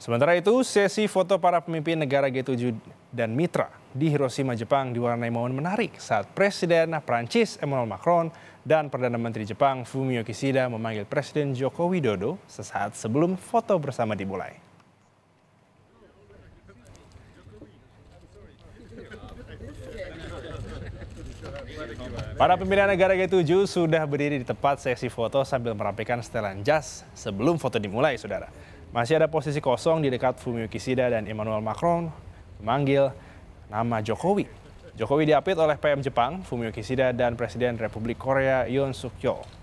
Sementara itu, sesi foto para pemimpin negara G7 dan mitra di Hiroshima, Jepang diwarnai momen menarik saat Presiden Prancis Emmanuel Macron dan Perdana Menteri Jepang Fumio Kishida memanggil Presiden Joko Widodo sesaat sebelum foto bersama dimulai. Para pemimpin negara G7 sudah berdiri di tempat sesi foto sambil merapikan setelan jas sebelum foto dimulai, saudara. Masih ada posisi kosong di dekat Fumio Kishida dan Emmanuel Macron memanggil nama Jokowi. Jokowi diapit oleh PM Jepang, Fumio Kishida, dan Presiden Republik Korea Yoon Suk Yeol.